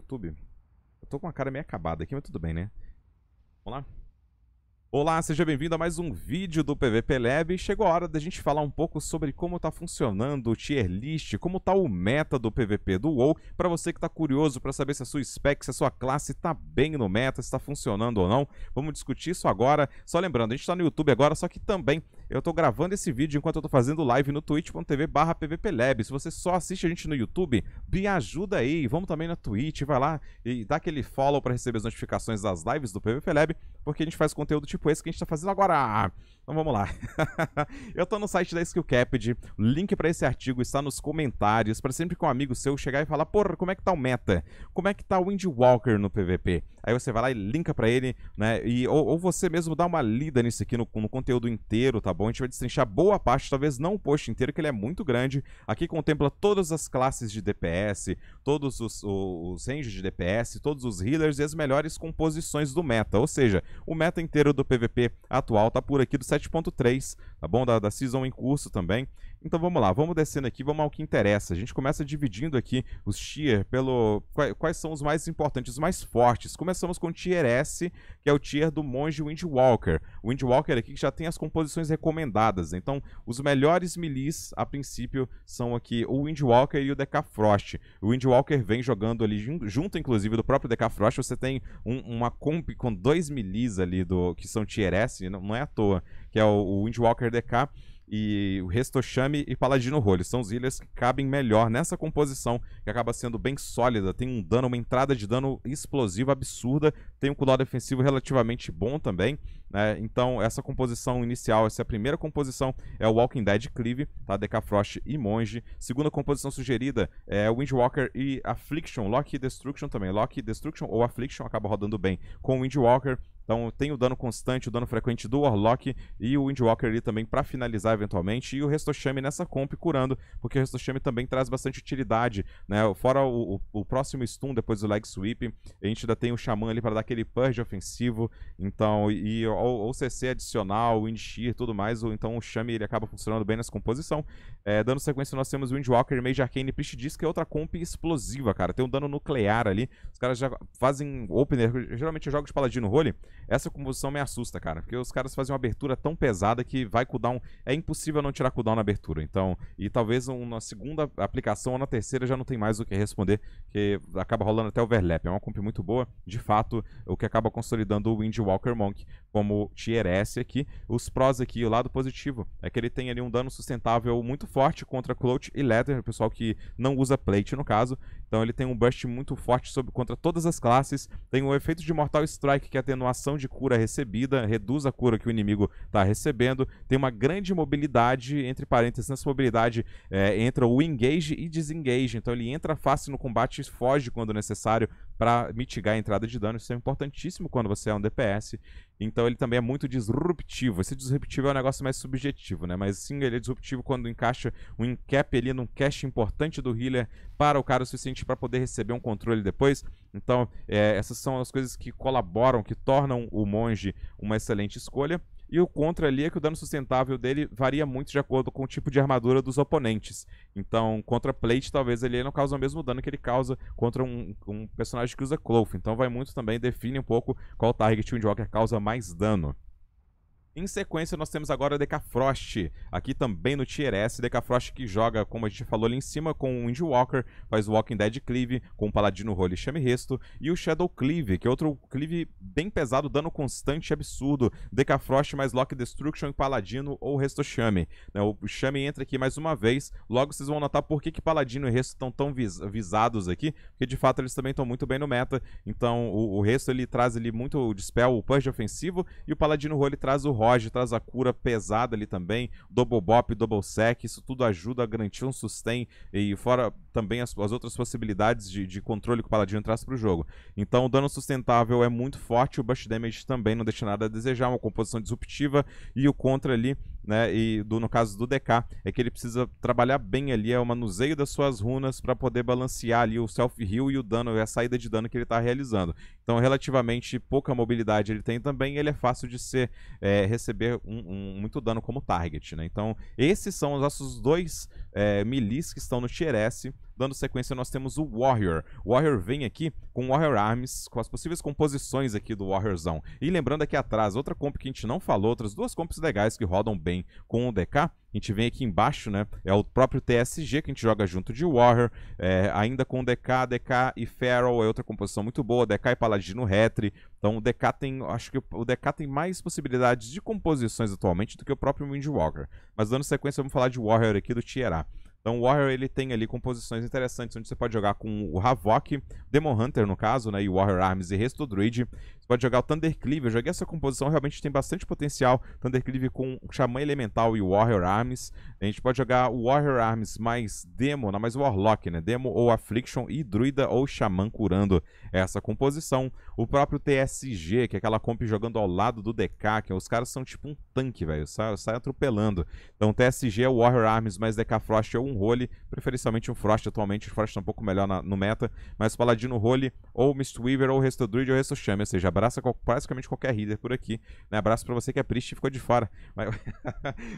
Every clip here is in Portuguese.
YouTube? Eu tô com uma cara meio acabada aqui, mas tudo bem, né? Vamos lá? Olá, seja bem-vindo a mais um vídeo do PVP Lab. Chegou a hora da gente falar um pouco sobre como tá funcionando o tier list, como tá o meta do PVP do WoW, para você que tá curioso para saber se a sua spec, se a sua classe tá bem no meta, se tá funcionando ou não. Vamos discutir isso agora. Só lembrando, a gente tá no YouTube agora, só que também eu tô gravando esse vídeo enquanto eu tô fazendo live no twitch.tv barra pvplab. Se você só assiste a gente no YouTube, me ajuda aí. Vamos também na Twitch, vai lá e dá aquele follow para receber as notificações das lives do pvplab, porque a gente faz conteúdo tipo esse que a gente tá fazendo agora. Então vamos lá. eu tô no site da Skillcaped, o link para esse artigo está nos comentários, para sempre que um amigo seu chegar e falar, porra, como é que tá o meta? Como é que tá o Windwalker no PVP? aí você vai lá e linka para ele, né? E, ou, ou, você mesmo dá uma lida nisso aqui no, no, conteúdo inteiro, tá bom? A gente vai destrinchar boa parte, talvez não o post inteiro, que ele é muito grande. Aqui contempla todas as classes de DPS, todos os, os ranges de DPS, todos os healers e as melhores composições do meta. Ou seja, o meta inteiro do PVP atual tá por aqui do 7.3, tá bom? Da, da season em curso também. Então vamos lá, vamos descendo aqui, vamos ao que interessa. A gente começa dividindo aqui os tier pelo quais, são os mais importantes, os mais fortes. Começamos com o tier S, que é o tier do monge Windwalker. O Windwalker aqui já tem as composições recomendadas. Então, os melhores milis a princípio são aqui o Windwalker e o Decafrost. O Windwalker vem jogando ali junto inclusive do próprio Decafrost, você tem um, uma comp com dois milis ali do que são tier S, não, é à toa, que é o, o Windwalker DK e o Restochame e Paladino Rolho. São os ilhas que cabem melhor nessa composição, que acaba sendo bem sólida, tem um dano, uma entrada de dano explosiva absurda, tem um cooldown defensivo relativamente bom também. Né? Então, essa composição inicial, essa é primeira composição é o Walking Dead Clive, tá? Decafrost e Monge. Segunda composição sugerida é Windwalker e Affliction, Lock e Destruction também. Lock, Destruction ou Affliction acaba rodando bem com Windwalker. Então tem o dano constante, o dano frequente do Warlock e o Windwalker ali também para finalizar eventualmente. E o Restoshami nessa comp curando, porque o Restoshami também traz bastante utilidade, né? Fora o, o, o, próximo stun depois do Leg Sweep, a gente ainda tem o Xamã ali para dar aquele purge ofensivo. Então, e ou, ou CC adicional, Wind Shear e tudo mais, ou então o Chame ele acaba funcionando bem nessa composição. É, dando sequência, nós temos Windwalker, Mage Arcane Priest Disc, que é outra comp explosiva, cara. Tem um dano nuclear ali. Os caras já fazem opener. geralmente eu jogo de Paladino Role. Essa composição me assusta, cara. Porque os caras fazem uma abertura tão pesada que vai cooldown. É impossível não tirar cooldown na abertura. Então, e talvez na segunda aplicação ou na terceira já não tem mais o que responder, que acaba rolando até overlap. É uma comp muito boa, de fato, o que acaba consolidando o Windwalker Monk como como Tier S aqui. Os prós aqui, o lado positivo, é que ele tem ali um dano sustentável muito forte contra cloak e Leather, o pessoal que não usa Plate no caso, então ele tem um burst muito forte sobre, contra todas as classes. Tem o efeito de Mortal Strike, que é atenuação de cura recebida, reduz a cura que o inimigo está recebendo. Tem uma grande mobilidade, entre parênteses, nessa mobilidade é, entra o engage e desengage. Então ele entra fácil no combate e foge quando necessário para mitigar a entrada de dano. Isso é importantíssimo quando você é um DPS. Então ele também é muito disruptivo. Esse disruptivo é um negócio mais subjetivo, né? Mas sim, ele é disruptivo quando encaixa um encap ali num cache importante do healer para o cara o suficiente para poder receber um controle depois. Então, é, essas são as coisas que colaboram, que tornam o monge uma excelente escolha. E o contra ali é que o dano sustentável dele varia muito de acordo com o tipo de armadura dos oponentes. Então, contra plate, talvez ele não cause o mesmo dano que ele causa contra um, um personagem que usa cloth. Então, vai muito também, define um pouco qual target o Windwalker causa mais dano. Em sequência, nós temos agora o Decafrost, aqui também no Tier S. Decafrost que joga, como a gente falou ali em cima, com o Indy Walker, faz o Walking Dead Cleave, com o Paladino Holy Chame Resto, e o Shadow Cleave, que é outro Cleave bem pesado, dano constante absurdo. Decafrost mais Lock Destruction, e Paladino ou Resto Chame. Né, o Chame entra aqui mais uma vez, logo vocês vão notar por que, que Paladino e Resto estão tão vis visados aqui, porque de fato eles também estão muito bem no meta. Então o, o Resto ele traz ali muito o Dispel, o Punch ofensivo, e o Paladino Holy traz o Rock Moji traz a cura pesada ali também, double bop, double sec, isso tudo ajuda a garantir um sustain e fora também as, as outras possibilidades de, de, controle que o Paladino traz para o jogo. Então o dano sustentável é muito forte, o Bust Damage também não deixa nada a desejar, uma composição disruptiva e o contra ali, né, e do, no caso do DK, é que ele precisa trabalhar bem ali, é o manuseio das suas runas para poder balancear ali o self-heal e o dano, é a saída de dano que ele está realizando. Então relativamente pouca mobilidade ele tem também, ele é fácil de ser, é, receber um, um, muito dano como target, né? Então esses são os nossos dois é, milis que estão no tier S, Dando sequência, nós temos o Warrior. O Warrior vem aqui com Warrior Arms, com as possíveis composições aqui do Warriorzão. E lembrando aqui atrás, outra comp que a gente não falou, outras duas comps legais que rodam bem com o DK, a gente vem aqui embaixo, né? É o próprio TSG que a gente joga junto de Warrior, é, ainda com DK, DK e Feral é outra composição muito boa, DK e Paladino Retri. Então o DK tem, acho que o DK tem mais possibilidades de composições atualmente do que o próprio Windwalker. Mas dando sequência, vamos falar de Warrior aqui do Tierá. Então o Warrior ele tem ali composições interessantes, onde você pode jogar com o Havok, Demon Hunter no caso, né, e Warrior Arms e Resto Druid. Você pode jogar o Thundercleave, eu joguei essa composição, realmente tem bastante potencial. Thundercleave com Xamã Elemental e Warrior Arms. A gente pode jogar o Warrior Arms mais Demo, não, mais Warlock, né, Demo ou Affliction e Druida ou Xamã curando essa composição. O próprio TSG, que é aquela comp jogando ao lado do DK, que é, os caras são tipo um tanque, velho, sai, sai atropelando. Então TSG é Warrior Arms mais DK Frost é ou um role, preferencialmente um Frost atualmente, o Frost tá um pouco melhor na, no meta, mas Paladino role, ou Mistweaver, ou Resto Druid, ou Resto Shaman, ou seja, abraça qual, basicamente qualquer healer por aqui, né? Abraço pra você que é Priest e ficou de fora, mas,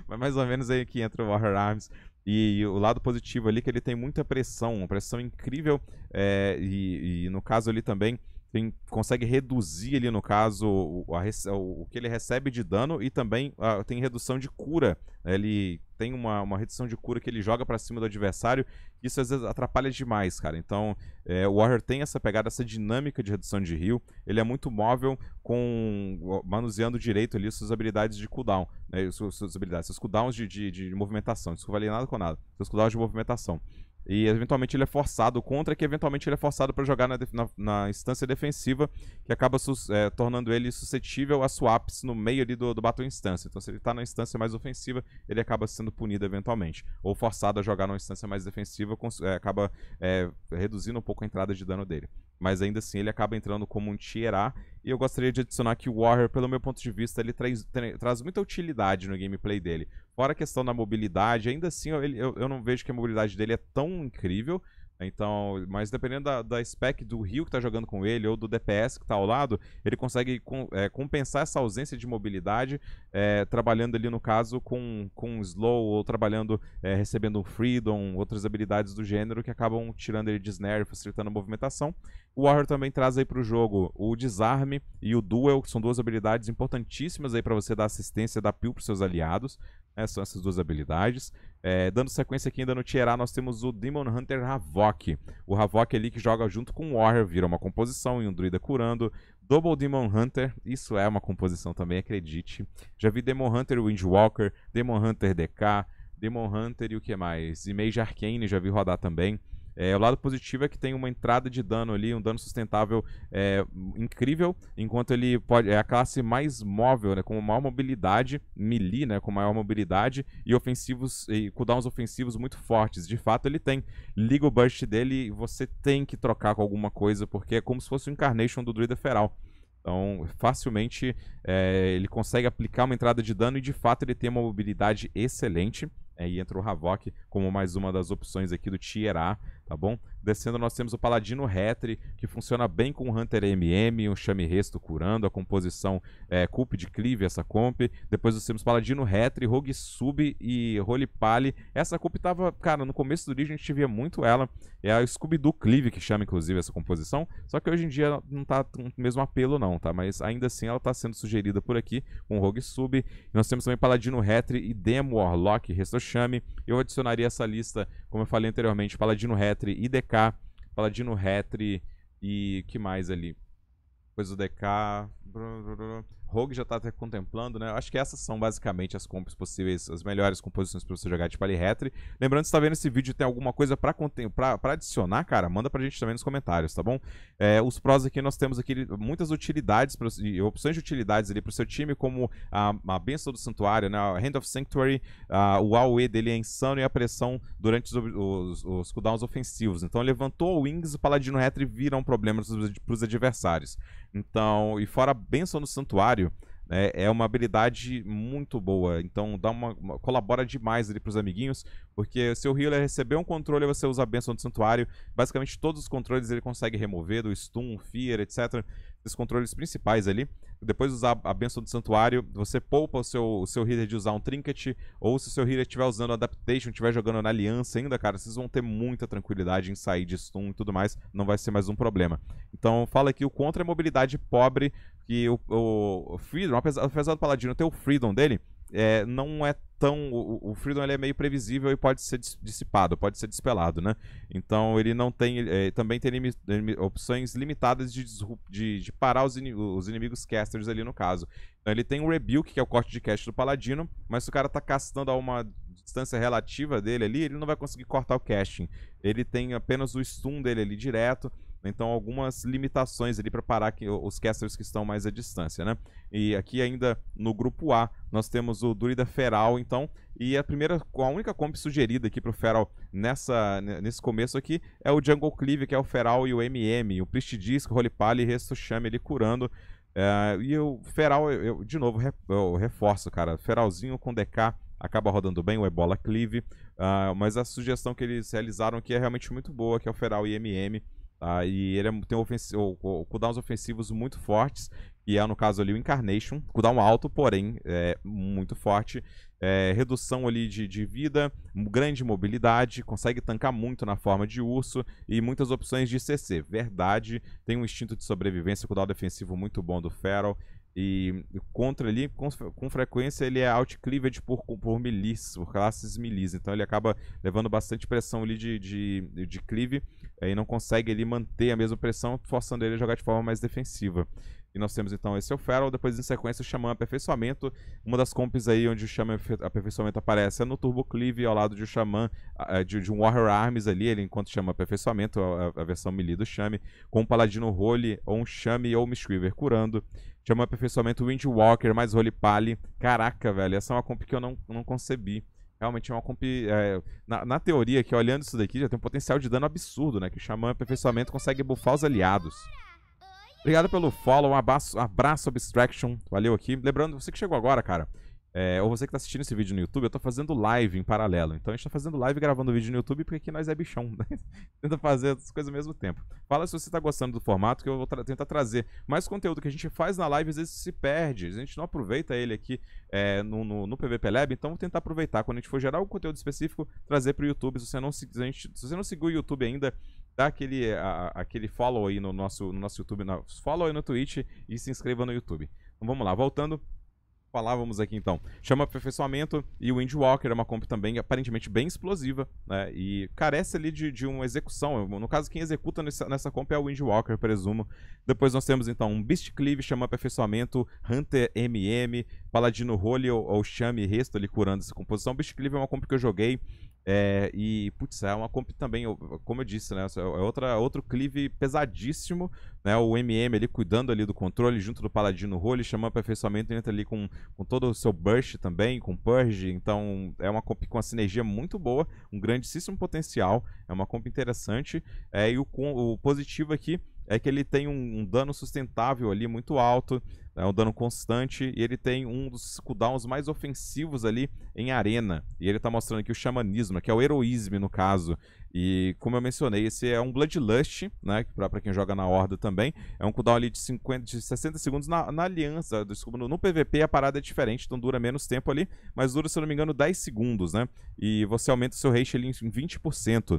mas mais ou menos aí que entra o Warrior Arms, e o lado positivo ali é que ele tem muita pressão, uma pressão incrível. É, e, e, no caso ali também, tem, consegue reduzir ali, no caso, o, a, o, que ele recebe de dano e também a, ah, tem redução de cura. Ele tem uma, uma redução de cura que ele joga para cima do adversário. Isso às vezes atrapalha demais, cara. Então, é, o Warrior tem essa pegada, essa dinâmica de redução de heal. Ele é muito móvel com manuseando direito ali suas habilidades de cooldown. Né, suas, suas habilidades, seus cooldowns de, de, de movimentação. Isso não nada com nada. Seus cooldowns de movimentação. E eventualmente ele é forçado contra, que eventualmente ele é forçado para jogar na, na, na, instância defensiva, que acaba é, tornando ele suscetível a swaps no meio ali do, do Battle Instância. Então, se ele está na instância mais ofensiva, ele acaba sendo punido eventualmente. Ou forçado a jogar numa instância mais defensiva, é, acaba é, reduzindo um pouco a entrada de dano dele. Mas ainda assim, ele acaba entrando como um Tierá, e eu gostaria de adicionar que o Warrior, pelo meu ponto de vista, ele traz, traz muita utilidade no gameplay dele. Fora a questão da mobilidade, ainda assim eu, eu, eu não vejo que a mobilidade dele é tão incrível. Então, mas dependendo da, da spec do Rio que tá jogando com ele ou do DPS que tá ao lado, ele consegue com, é, compensar essa ausência de mobilidade, é, trabalhando ali no caso com, com slow ou trabalhando, é, recebendo um freedom, outras habilidades do gênero que acabam tirando ele de snare, facilitando a movimentação. O Warrior também traz aí para o jogo o desarme e o duel, que são duas habilidades importantíssimas aí para você dar assistência e dar peel para seus aliados. Né? São essas duas habilidades. É, dando sequência aqui ainda no Tier nós temos o Demon Hunter Havok. O Havok é ali que joga junto com o Warrior, vira uma composição e um druida curando. Double Demon Hunter, isso é uma composição também, acredite. Já vi Demon Hunter Windwalker, Demon Hunter DK, Demon Hunter e o que mais? E Mage Arcane já vi rodar também. É, o lado positivo é que tem uma entrada de dano ali, um dano sustentável é, incrível, enquanto ele pode é a classe mais móvel, né, com maior mobilidade, melee, né, com maior mobilidade e ofensivos e cooldowns ofensivos muito fortes. De fato, ele tem. Liga o burst dele e você tem que trocar com alguma coisa, porque é como se fosse o incarnation do druida feral. Então, facilmente é, ele consegue aplicar uma entrada de dano e de fato ele tem uma mobilidade excelente. Né, e entra o Havok como mais uma das opções aqui do Tier A, tá bom? Descendo, nós temos o Paladino Retri, que funciona bem com o Hunter MM, um Chame Resto curando, a composição é, Culp de Cleave, essa comp. Depois nós temos Paladino Retri, Rogue Sub e Holy Pali. Essa comp tava, cara, no começo do Legion a gente via muito ela. É a scooby do Cleave que chama, inclusive, essa composição. Só que hoje em dia não tá com o mesmo apelo, não, tá? Mas ainda assim ela tá sendo sugerida por aqui com Rogue Sub. nós temos também Paladino Retri e Demo Warlock, Resto Chame. Eu adicionaria essa lista, como eu falei anteriormente, Paladino Retri e DK DK, Paladino Retri e que mais ali? Coisa do DK. Rogue já está até contemplando, né? Acho que essas são basicamente as compras possíveis, as melhores composições para você jogar de Paliretri. Lembrando, se está vendo esse vídeo tem alguma coisa para adicionar, cara, manda para a gente também nos comentários, tá bom? É, os prós aqui, nós temos aqui muitas utilidades, pra, opções de utilidades ali para o seu time, como a, a benção do santuário, né? A Hand of Sanctuary, a, o AOE dele é insano e a pressão durante os, os, os cooldowns ofensivos. Então, levantou o Wings, o Paladino Retri vira um problema para os adversários. Então, e fora a benção no santuário, né, é uma habilidade muito boa. Então, dá uma, uma colabora demais ali pros amiguinhos, porque se o healer receber um controle, você usa a benção do santuário. Basicamente, todos os controles ele consegue remover, do stun, fear, etc esses controles principais ali. Depois de usar a benção do santuário, você poupa o seu, o seu healer de usar um trinket. Ou se o seu healer estiver usando adaptation, estiver jogando na aliança ainda, cara, vocês vão ter muita tranquilidade em sair de stun e tudo mais. Não vai ser mais um problema. Então fala aqui o contra é mobilidade pobre. Que o, o, o Freedom, apesar, apesar do Paladino ter o Freedom dele, é, não é tão. O, o Freedom é meio previsível e pode ser dissipado, pode ser despelado, né? Então ele não tem. É, também tem opções limitadas de, de, de parar os, in, os, inimigos casters ali no caso. Então ele tem o Rebuke, que é o corte de cast do Paladino, mas se o cara tá castando a uma distância relativa dele ali, ele não vai conseguir cortar o casting. Ele tem apenas o stun dele ali direto. Então, algumas limitações ali para parar que, os casters que estão mais à distância, né? E aqui ainda no grupo A, nós temos o Durida Feral, então, e a primeira, a única comp sugerida aqui pro Feral nessa, nesse começo aqui é o Jungle Cleave, que é o Feral e o MM, o Pristidisc, o Rolipali e o Resto Chame ali curando. Uh, e o Feral, eu, eu de novo, re, eu reforço, cara. Feralzinho com DK acaba rodando bem, o Ebola Cleave. Uh, mas a sugestão que eles realizaram aqui é realmente muito boa, que é o Feral e MM. Tá? E ele é tem ofensi cooldowns ofensivos muito fortes, que é no caso ali o Incarnation, cooldown alto, porém é, muito forte. É, redução ali de, de, vida, grande mobilidade, consegue tancar muito na forma de urso e muitas opções de CC. Verdade, tem um instinto de sobrevivência, cooldown defensivo muito bom do Feral. E contra ali, com, com frequência, ele é out-cleaved por, por milis, por classes milis. Então ele acaba levando bastante pressão ali de, de, de cleave aí não consegue ele manter a mesma pressão, forçando ele a jogar de forma mais defensiva. E nós temos então esse é o Feral, depois em sequência o Xamã Aperfeiçoamento. Uma das comps aí onde o Xamã Aperfeiçoamento aparece é no Turbo Cleave, ao lado de um Xamã, de, de um Warrior Arms ali, ele enquanto chama Aperfeiçoamento, a, a, versão melee do Xamã, com um Paladino Role, ou um Xame ou um Mistweaver curando. Xamã Aperfeiçoamento Windwalker, mais Role Pali. Caraca, velho, essa é uma comp que eu não, não concebi realmente é uma comp... É, na, na, teoria, que olhando isso daqui, já tem um potencial de dano absurdo, né? Que o Xamã Aperfeiçoamento consegue buffar os aliados. Obrigado pelo follow, um abraço, abraço Abstraction, valeu aqui. Lembrando, você que chegou agora, cara, é, ou você que está assistindo esse vídeo no YouTube, eu estou fazendo live em paralelo. Então a gente está fazendo live gravando vídeo no YouTube porque aqui nós é bichão. Né? Tenta fazer as coisas ao mesmo tempo. Fala se você está gostando do formato que eu vou tra tentar trazer mais conteúdo que a gente faz na live às vezes se perde. A gente não aproveita ele aqui é, no, no, no, PVP Lab. Então vou tentar aproveitar quando a gente for gerar algum conteúdo específico, trazer para o YouTube. Se você não, se, a gente, se você não seguiu o YouTube ainda, dá aquele, a, aquele follow aí no nosso, no nosso YouTube. follow aí no Twitch e se inscreva no YouTube. Então vamos lá, voltando falávamos aqui então. Chama aperfeiçoamento e o Windwalker é uma comp também aparentemente bem explosiva, né? E carece ali de, de uma execução. No caso, quem executa nessa, nessa comp é o Windwalker, presumo. Depois nós temos então um Beast Cleave, chama aperfeiçoamento, Hunter MM, Paladino Role ou, ou Chame Resto ali curando essa composição. Beast Cleave é uma comp que eu joguei é, e, putz, é uma comp também, como eu disse, né? É outra, outro clive pesadíssimo, né? O MM ali cuidando ali do controle, junto do Paladino Role, chamando aperfeiçoamento, entra ali com, com todo o seu burst também, com Purge. Então, é uma comp com uma sinergia muito boa, um grandíssimo potencial, é uma comp interessante. É, e o, o positivo aqui é que ele tem um, um, dano sustentável ali muito alto, é um dano constante e ele tem um dos cooldowns mais ofensivos ali em arena. E ele tá mostrando aqui o xamanismo, que é o heroísmo no caso. E como eu mencionei, esse é um Bloodlust, né? Pra, pra quem joga na Horda também. É um cooldown ali de, 50, de 60 segundos na, na aliança. Desculpa, no, no, PVP a parada é diferente, então dura menos tempo ali. Mas dura, se eu não me engano, 10 segundos, né? E você aumenta o seu haste ali em 20%.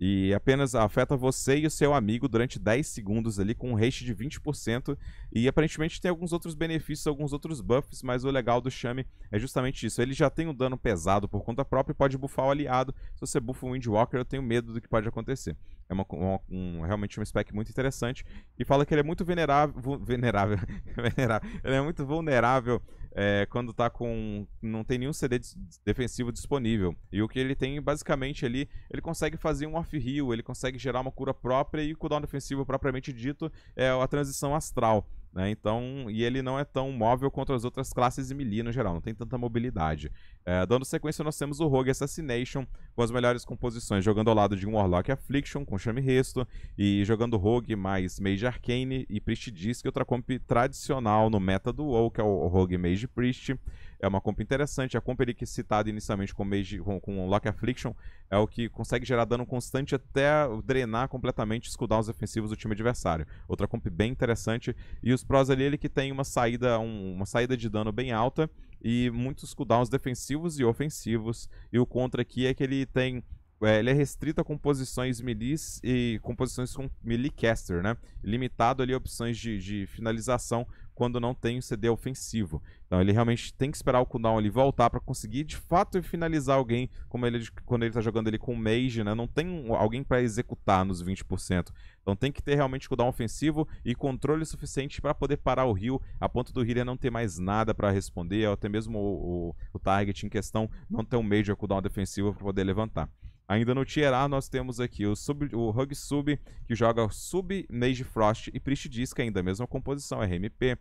E apenas afeta você e o seu amigo durante 10 segundos ali com um haste de 20%. E aparentemente tem alguns outros benefícios, alguns outros buffs, mas o legal do Chame é justamente isso. Ele já tem um dano pesado por conta própria e pode buffar o aliado. Se você buffa um Windwalker, eu tenho medo do que pode acontecer. É uma, uma, um, realmente um spec muito interessante. E fala que ele é muito venerável. Venerável. venerável ele é muito vulnerável é, quando tá com. não tem nenhum CD defensivo disponível. E o que ele tem basicamente ali, ele consegue fazer um off-heal, ele consegue gerar uma cura própria e o cooldown defensivo propriamente dito é a transição astral. Né? Então, e ele não é tão móvel contra as outras classes de melee no geral, não tem tanta mobilidade. É, dando sequência, nós temos o Rogue Assassination, com as melhores composições, jogando ao lado de um Warlock Affliction, com Chame Resto, e jogando Rogue mais Mage Arcane e Priest Disc, outra comp tradicional no meta do WoW, que é o Rogue Mage Priest é uma compra interessante. A compra ele que é citada inicialmente com, Mage, com, com Lock Affliction é o que consegue gerar dano constante até drenar completamente os cooldowns ofensivos do time adversário. Outra comp bem interessante. E os pros ali, ele que tem uma saída, um, uma saída de dano bem alta e muitos cooldowns defensivos e ofensivos. E o contra aqui é que ele tem é, ele é restrito a composições milis e composições com melee caster, né? Limitado ali a opções de, de finalização quando não tem o CD ofensivo. Então ele realmente tem que esperar o cooldown ali voltar para conseguir de fato finalizar alguém, como ele quando ele tá jogando ele com mage, né? Não tem alguém para executar nos 20%. Então tem que ter realmente cooldown ofensivo e controle suficiente para poder parar o heal, a ponto do healer não ter mais nada para responder, ou até mesmo o, o, o target em questão não ter um major cooldown defensivo para poder levantar. Ainda no Tier A, nós temos aqui o, sub, o Hug Sub, que joga Sub Mage Frost e Priest Disc, ainda a mesma composição, é RMP.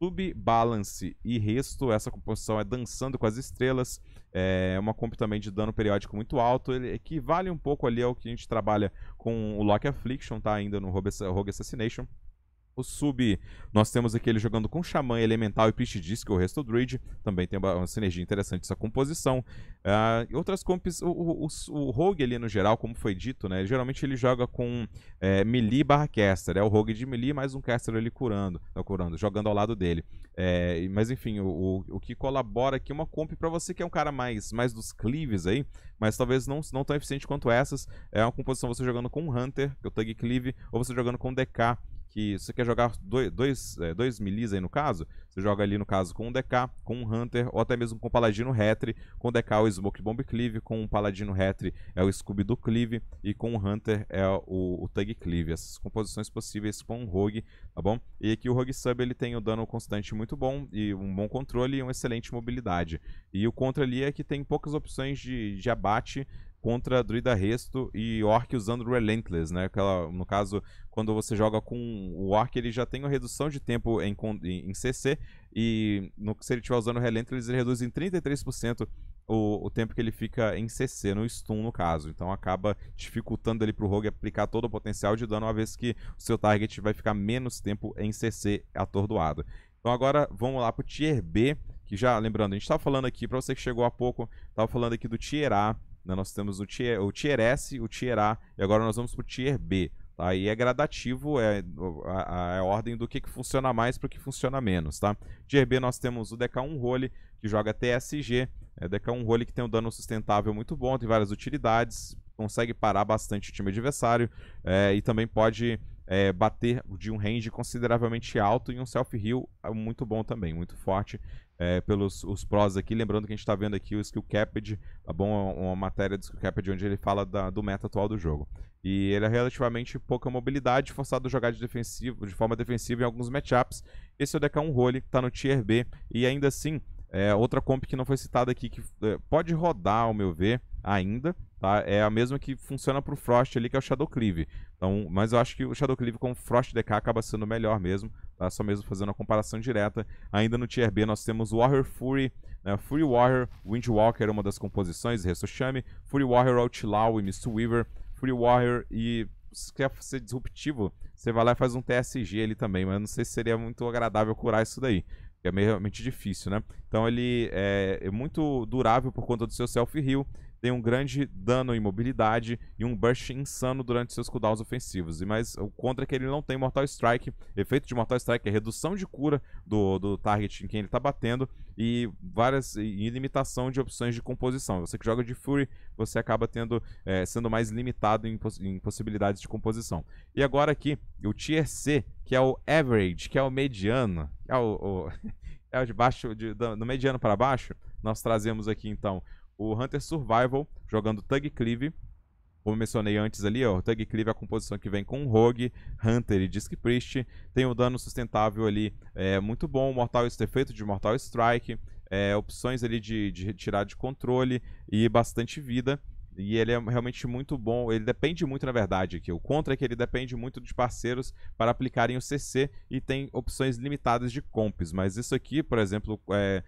Sub Balance e Resto, essa composição é Dançando com as Estrelas, é uma comp também de dano periódico muito alto, ele equivale um pouco ali ao que a gente trabalha com o Lock Affliction, tá? Ainda no Rogue Assassination. O sub, nós temos aqui ele jogando com Xamã, Elemental e Priest Disc, o resto do Druid. Também tem uma, sinergia interessante essa composição. Uh, outras comps, o, o, o, Rogue ali no geral, como foi dito, né? Geralmente ele joga com é, melee barra caster. É o Rogue de melee mais um caster ali curando, não, curando jogando ao lado dele. É, mas enfim, o, o, que colabora aqui é uma comp para você que é um cara mais, mais dos cleaves aí, mas talvez não, não tão eficiente quanto essas. É uma composição você jogando com um Hunter, que é o Tug Cleave, ou você jogando com DK, que se você quer jogar dois, dois, é, dois milis aí no caso, você joga ali no caso com um DK, com um Hunter, ou até mesmo com um Paladino Retri, com o DK é o Smoke Bomb Cleave, com um Paladino Retri é o Scooby do Cleave, e com o um Hunter é o, o Tug Cleave. Essas composições possíveis com um Rogue, tá bom? E aqui o Rogue Sub ele tem um dano constante muito bom, e um bom controle e uma excelente mobilidade. E o contra ali é que tem poucas opções de, de abate, contra Druida Resto e Orc usando Relentless, né? Aquela, no caso, quando você joga com o Orc, ele já tem uma redução de tempo em, em CC, e no, se ele estiver usando Relentless, ele reduz em 33% o, o, tempo que ele fica em CC, no stun no caso. Então acaba dificultando ele pro Rogue aplicar todo o potencial de dano, uma vez que o seu target vai ficar menos tempo em CC atordoado. Então agora vamos lá pro Tier B, que já, lembrando, a gente estava falando aqui, para você que chegou há pouco, estava falando aqui do Tier A, né? Nós temos o tier, o tier S, o tier A, e agora nós vamos para o tier B. Tá? E é gradativo, é a, a, é a ordem do que, que funciona mais para o que funciona menos. Tá? Tier B nós temos o DK1 Role, que joga TSG. É DK1 Role que tem um dano sustentável muito bom, tem várias utilidades, consegue parar bastante o time adversário é, e também pode é, bater de um range consideravelmente alto e um self-heal muito bom também, muito forte é, pelos os prós aqui. Lembrando que a gente está vendo aqui o Caped tá bom? É uma matéria do Caped onde ele fala da, do meta atual do jogo. E ele é relativamente pouca mobilidade, forçado a jogar de, defensivo, de forma defensiva em alguns matchups. Esse é o deck é um role, está no Tier B. E ainda assim, é, outra comp que não foi citada aqui, que é, pode rodar, ao meu ver, ainda, Tá? É a mesma que funciona para o Frost ali, que é o Shadow Cleave. Então, mas eu acho que o Shadow Cleave com o Frost DK acaba sendo melhor mesmo, tá? Só mesmo fazendo a comparação direta. Ainda no Tier B nós temos Warrior Fury, né? Fury Warrior, Windwalker, é uma das composições, Ressoshami, Fury Warrior Outlaw e Mistweaver, Fury Warrior e se quer ser disruptivo, você vai lá e faz um TSG ali também, mas não sei se seria muito agradável curar isso daí é meio realmente difícil, né? Então ele é, é muito durável por conta do seu self heal tem um grande dano em mobilidade e um burst insano durante seus cooldowns ofensivos. E mas o contra é que ele não tem Mortal Strike. Efeito de Mortal Strike é redução de cura do, do target em quem ele está batendo e várias e limitação de opções de composição. Você que joga de Fury, você acaba tendo é, sendo mais limitado em, em possibilidades de composição. E agora aqui, o Tier C, que é o Average, que é o mediano, que é o, o é o de baixo, de, do, do mediano para baixo, nós trazemos aqui então o Hunter Survival jogando Tug Cleave. Como mencionei antes ali, ó, o Tug Cleave é a composição que vem com Rogue, Hunter e Disc Priest. Tem o um dano sustentável ali, é muito bom. Mortal efeito de Mortal Strike. É, opções ali de, de retirar de controle e bastante vida. E ele é realmente muito bom. Ele depende muito, na verdade, aqui. O contra é que ele depende muito de parceiros para aplicarem o CC e tem opções limitadas de comps. Mas isso aqui, por exemplo, é,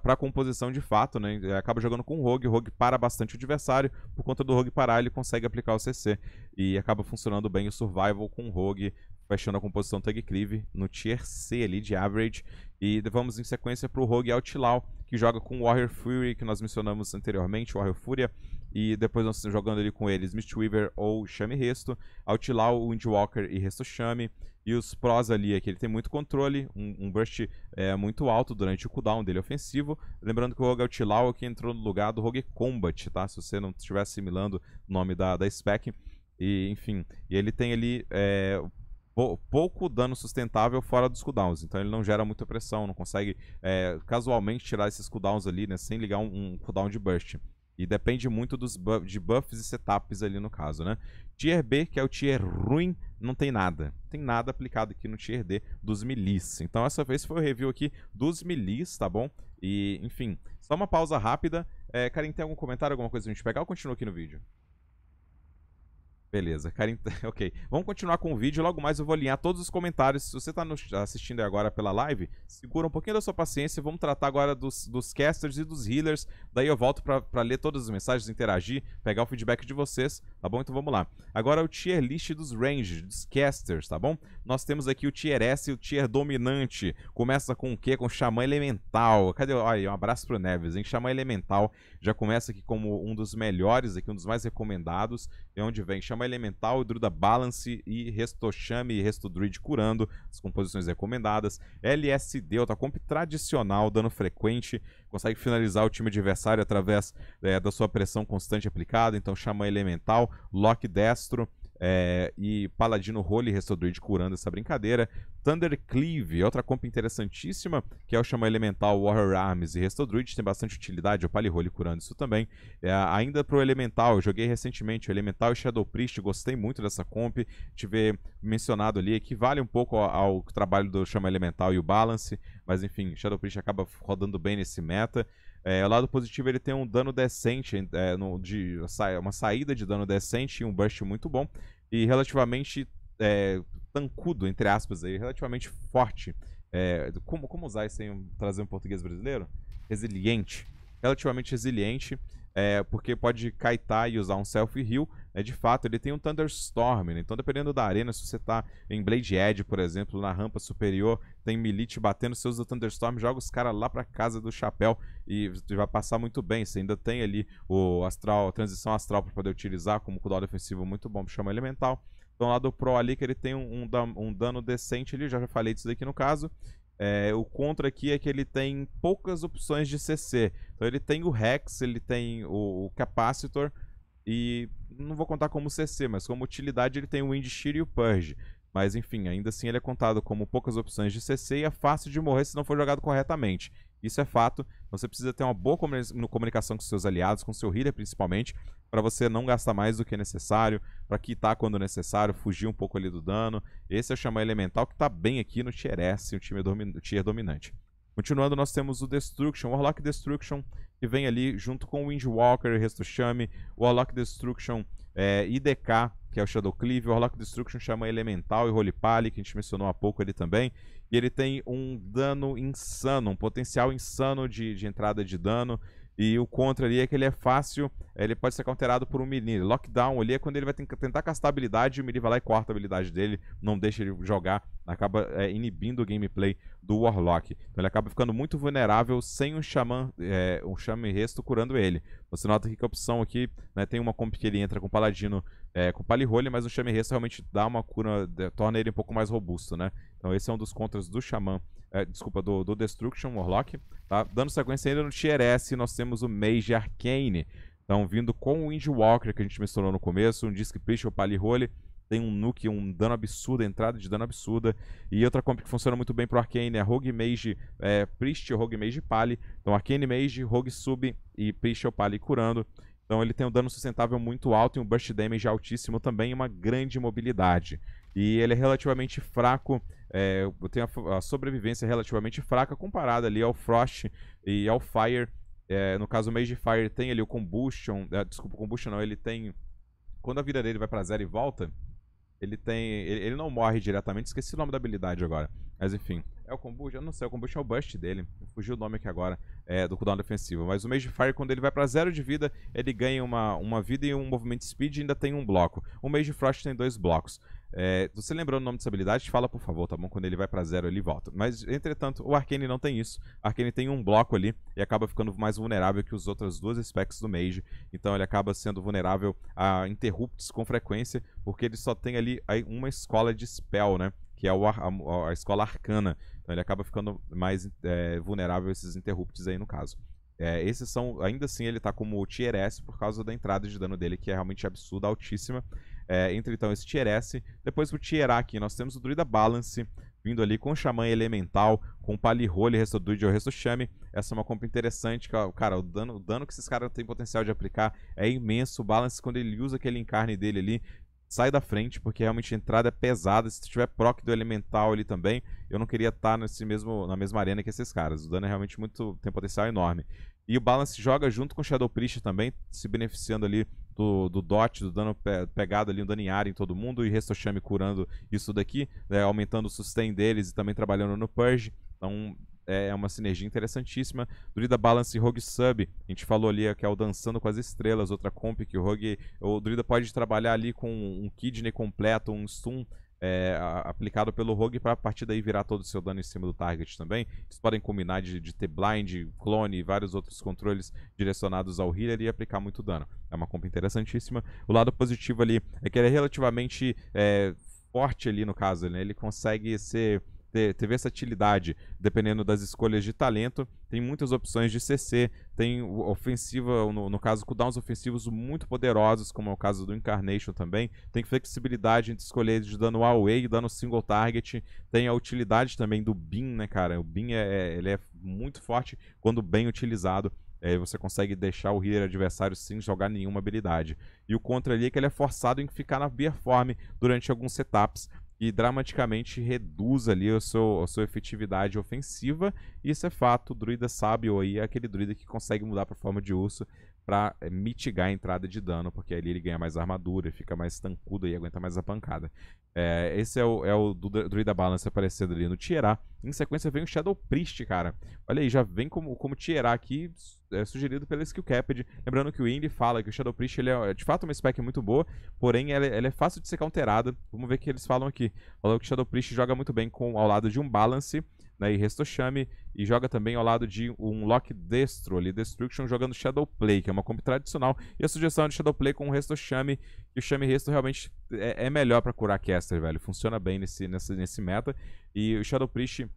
para a composição de fato, né? Ele acaba jogando com o Rogue, o Rogue para bastante o adversário, por conta do Rogue parar, ele consegue aplicar o CC. E acaba funcionando bem o Survival com o Rogue, fechando a composição Tug Cleave no Tier C ali de Average. E vamos em sequência para o Rogue Outlaw, que joga com Warrior Fury, que nós mencionamos anteriormente, Warrior Fúria, e depois nós jogando ali com eles Mistweaver ou Chame Resto, Outlaw, Windwalker e Resto Chame. E os prós ali é que ele tem muito controle, um, um burst é, muito alto durante o cooldown dele ofensivo. Lembrando que o Rogue Outlaw é o que entrou no lugar do Rogue Combat, tá? Se você não estiver assimilando o nome da, da spec. E, enfim, e ele tem ali é, pouco dano sustentável fora dos cooldowns. Então ele não gera muita pressão, não consegue é, casualmente tirar esses cooldowns ali, né? Sem ligar um, um cooldown de burst. E depende muito dos de buffs e setups ali no caso, né? Tier B, que é o tier ruim, não tem nada. Não tem nada aplicado aqui no tier D dos milis. Então essa vez foi o review aqui dos milis, tá bom? E, enfim, só uma pausa rápida. É, Karen, tem algum comentário, alguma coisa pra gente pegar ou continua aqui no vídeo? Beleza, cara, ok. Vamos continuar com o vídeo, logo mais eu vou alinhar todos os comentários. Se você está assistindo agora pela live, segura um pouquinho da sua paciência, vamos tratar agora dos, dos casters e dos healers. Daí eu volto para ler todas as mensagens, interagir, pegar o feedback de vocês, tá bom? Então vamos lá. Agora é o tier list dos ranges dos casters, tá bom? Nós temos aqui o tier S e o tier dominante. Começa com o quê? Com Xamã Elemental. Cadê? Olha aí, um abraço pro Neves, hein? Xamã Elemental já começa aqui como um dos melhores aqui, um dos mais recomendados é onde vem Chama Elemental, Druda Balance e Restochame e Restodruid curando, as composições recomendadas. LSD outra comp tradicional, dano frequente, consegue finalizar o time adversário através é, da sua pressão constante aplicada, então Chama Elemental, Lock Destro, é, e Paladino Role Restodruid curando essa brincadeira. Thunder Cleave, outra comp interessantíssima, que é o chama Elemental Warrior Arms e Restodruid, tem bastante utilidade, o Palirole curando isso também. É, ainda pro Elemental, eu joguei recentemente o Elemental e Shadow Priest, gostei muito dessa comp, tiver mencionado ali, equivale um pouco ao, ao trabalho do chama Elemental e o Balance, mas enfim, Shadow Priest acaba rodando bem nesse meta. É, o lado positivo ele tem um dano decente, é, no, de, uma saída de dano decente e um burst muito bom. E relativamente é, tancudo, entre aspas, aí, relativamente forte. É, como, como usar isso em trazer um português brasileiro? Resiliente. Relativamente resiliente é, porque pode kaitar e usar um self-heal, é de fato, ele tem um Thunderstorm, né? Então, dependendo da arena, se você tá em Blade Edge, por exemplo, na rampa superior, tem Milite batendo, você usa o Thunderstorm, joga os caras lá pra casa do chapéu e vai passar muito bem. Você ainda tem ali o astral, a transição astral para poder utilizar como cooldown defensivo muito bom pro chama elemental. Então, lá do Pro ali, que ele tem um, um, um dano decente ali, já falei disso daqui no caso. É, o contra aqui é que ele tem poucas opções de CC. Então ele tem o Rex, ele tem o, o Capacitor e não vou contar como CC, mas como utilidade ele tem o Wind Shear e o Purge. Mas enfim, ainda assim ele é contado como poucas opções de CC e é fácil de morrer se não for jogado corretamente. Isso é fato. Você precisa ter uma boa comunicação com seus aliados, com seu healer principalmente, para você não gastar mais do que é necessário, para quitar quando necessário, fugir um pouco ali do dano. Esse é o chamar elemental que está bem aqui no tier S, o time tier dominante. Continuando, nós temos o Destruction, o Warlock Destruction, que vem ali junto com o Windwalker, e o Warlock Destruction é, eh, IDK, que é o Shadow Cleave, o Warlock Destruction chama Elemental e Rolipale, que a gente mencionou há pouco ali também. E ele tem um dano insano, um potencial insano de, de entrada de dano. E o contra ali é que ele é fácil, é, ele pode ser counterado por um melee. Lockdown ali é quando ele vai tentar castar habilidade e o melee vai lá e corta a habilidade dele, não deixa ele jogar, acaba é, inibindo o gameplay do Warlock. Então ele acaba ficando muito vulnerável sem um xamã, é, um xame resto curando ele. Você nota que a opção aqui, né, tem uma comp que ele entra com paladino, é, com palirrole, mas o xame resto realmente dá uma cura, de, torna ele um pouco mais robusto, né? Então esse é um dos contras do xamã, é, desculpa, do, do Destruction Warlock, tá? Dando sequência ainda no Tier S, nós temos o Mage Arcane. Então vindo com o Windwalker que a gente mencionou no começo, um Disc Priest ou Palirrole, tem um nuke, um dano absurdo, entrada de dano absurda. E outra comp que funciona muito bem pro Arcane é Rogue Mage, é, Priest, Rogue Mage Pali. Então Arcane Mage, Rogue Sub e Priest é ou Pali curando. Então ele tem um dano sustentável muito alto e um burst damage altíssimo também e uma grande mobilidade. E ele é relativamente fraco, é, tem a, a sobrevivência relativamente fraca comparada ali ao Frost e ao Fire. É, no caso, o Mage Fire tem ali o Combustion, é, desculpa, o Combustion não, ele tem... Quando a vida dele vai para zero e volta, ele tem. Ele, ele não morre diretamente, esqueci o nome da habilidade agora. Mas enfim. É o Kombucha? Eu não sei, o Kombucha é o Bust dele. Fugiu o nome aqui agora, é, do cooldown defensivo. Mas o Mage Fire, quando ele vai para zero de vida, ele ganha uma, uma vida e um movimento speed e ainda tem um bloco. O Mage Frost tem dois blocos. É, você lembrou o nome dessa habilidade? Fala, por favor, tá bom? Quando ele vai para zero, ele volta. Mas, entretanto, o Arcane não tem isso. O Arcane tem um bloco ali e acaba ficando mais vulnerável que os outras duas specs do Mage. Então, ele acaba sendo vulnerável a interrupts com frequência, porque ele só tem ali uma escola de spell, né? Que é o, a, escola arcana. Então, ele acaba ficando mais é, vulnerável a esses interrupts aí, no caso. É, esses são, ainda assim, ele tá como tier S por causa da entrada de dano dele, que é realmente absurda, altíssima. É, entra então esse Tier S. Depois o Tier A aqui, nós temos o Druida Balance, vindo ali com Xamã Elemental, com o Palirole, Resto Druid ou Resto Chame. Essa é uma compra interessante, cara, o dano, o dano que esses caras têm potencial de aplicar é imenso. O Balance, quando ele usa aquele encarne dele ali, sai da frente, porque realmente a entrada é pesada. Se tiver proc do elemental ali também, eu não queria estar tá nesse mesmo, na mesma arena que esses caras. O dano é realmente muito. tem potencial enorme. E o Balance joga junto com o Shadow Priest também, se beneficiando ali do, do Dot, do dano pe pegado ali, um dano em área em todo mundo, e Restoshami curando isso daqui, né, aumentando o sustain deles e também trabalhando no Purge. Então é, é uma sinergia interessantíssima. Druida Balance e Rogue Sub, a gente falou ali é, que é o Dançando com as Estrelas, outra comp que o Rogue, o Druida pode trabalhar ali com um Kidney completo, um Stun é, aplicado pelo Rogue para a partir daí virar todo o seu dano em cima do target também. Vocês podem combinar de, de ter blind, clone e vários outros controles direcionados ao healer e aplicar muito dano. É uma compra interessantíssima. O lado positivo ali é que ele é relativamente é, forte ali no caso, né? ele consegue ser ter, ter versatilidade dependendo das escolhas de talento. Tem muitas opções de CC, tem ofensiva, no, no caso, cooldowns ofensivos muito poderosos, como é o caso do Incarnation também. Tem flexibilidade entre escolher de dano away e dano single target. Tem a utilidade também do Bin, né, cara? O Bin é, é, ele é muito forte quando bem utilizado. É, você consegue deixar o healer adversário sem jogar nenhuma habilidade. E o contra ali é que ele é forçado em ficar na beer form durante alguns setups e dramaticamente reduz ali a, seu, a sua efetividade ofensiva. Isso é fato, o druida sábio aí é aquele druida que consegue mudar para forma de urso para eh, mitigar a entrada de dano, porque ali ele ganha mais armadura, fica mais tancudo e aguenta mais a pancada. É, esse é o, é o Druida Balance aparecendo ali no Tierá. Em sequência vem o Shadow Priest, cara. Olha aí, já vem como, como Tierá aqui, é, sugerido pela Skill Lembrando que o Indy fala que o Shadow Priest ele é, é de fato uma spec muito boa, porém ela, é, ela é fácil de ser counterada. Vamos ver o que eles falam aqui. Falou que o Shadow Priest joga muito bem com, ao lado de um Balance né, e Restoshami, e joga também ao lado de um Lock Destro ali, Destruction, jogando Shadow Play, que é uma comp tradicional, e a sugestão é de Shadow Play com o Restoshami, e o Shami Resto realmente é, é melhor para curar Caster, velho, funciona bem nesse, nesse, nesse meta, e o Shadow Priest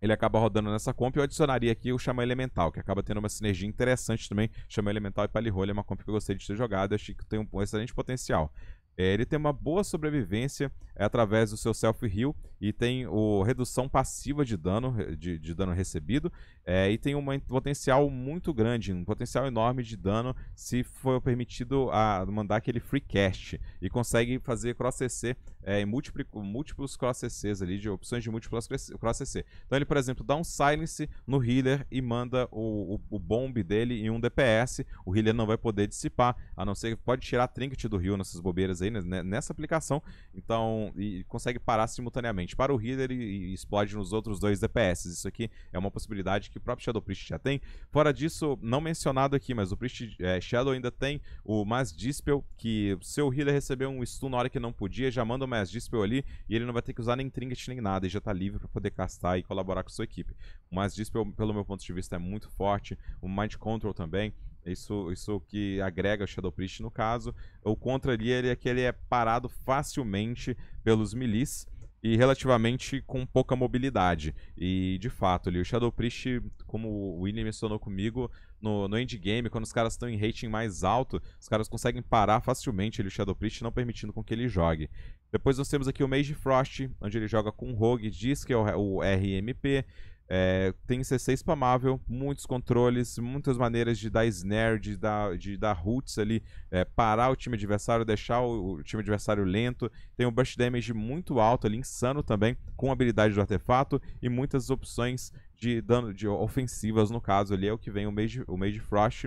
ele acaba rodando nessa comp. Eu adicionaria aqui o Xamã Elemental, que acaba tendo uma sinergia interessante também. Xamã Elemental e Palirolho é uma comp que eu gostei de ter jogado. Eu achei que tem um excelente potencial. É, ele tem uma boa sobrevivência é, através do seu self-heal e tem o redução passiva de dano, de, de dano recebido é, e tem um potencial muito grande, um potencial enorme de dano se for permitido a mandar aquele free cast e consegue fazer cross-CC é, em múltiplos, múltiplos cross-CCs ali, de opções de múltiplos cross-CC. Então ele, por exemplo, dá um silence no healer e manda o, o, o bomb dele em um DPS, o healer não vai poder dissipar, a não ser que pode tirar trinket do heal nessas bobeiras aí né, nessa aplicação, então e consegue parar simultaneamente para o healer e, e explode nos outros dois DPS. Isso aqui é uma possibilidade que o próprio Shadow Priest já tem. Fora disso, não mencionado aqui, mas o Priest é, Shadow ainda tem o Mass Dispel, que seu healer recebeu um stun na hora que não podia, já manda o Mass Dispel ali e ele não vai ter que usar nem Trinket nem nada, e já está livre para poder castar e colaborar com sua equipe. O Mass Dispel, pelo meu ponto de vista, é muito forte, o Mind Control também. Isso, isso que agrega o Shadow Priest no caso. O contra ali é que ele é parado facilmente pelos milis e relativamente com pouca mobilidade. E de fato, ali, o Shadow Priest, como o William mencionou comigo, no, no endgame, quando os caras estão em rating mais alto, os caras conseguem parar facilmente ali, o Shadow Priest, não permitindo com que ele jogue. Depois nós temos aqui o Mage Frost, onde ele joga com o Rogue, diz que é o, o RMP. É, tem CC spamável, muitos controles, muitas maneiras de dar snare, de dar, de dar roots ali, é, parar o time adversário, deixar o, o, time adversário lento. Tem um burst damage muito alto ali, insano também, com habilidade do artefato e muitas opções de dano de ofensivas, no caso ali, é o que vem o Mage, o Mage Frost.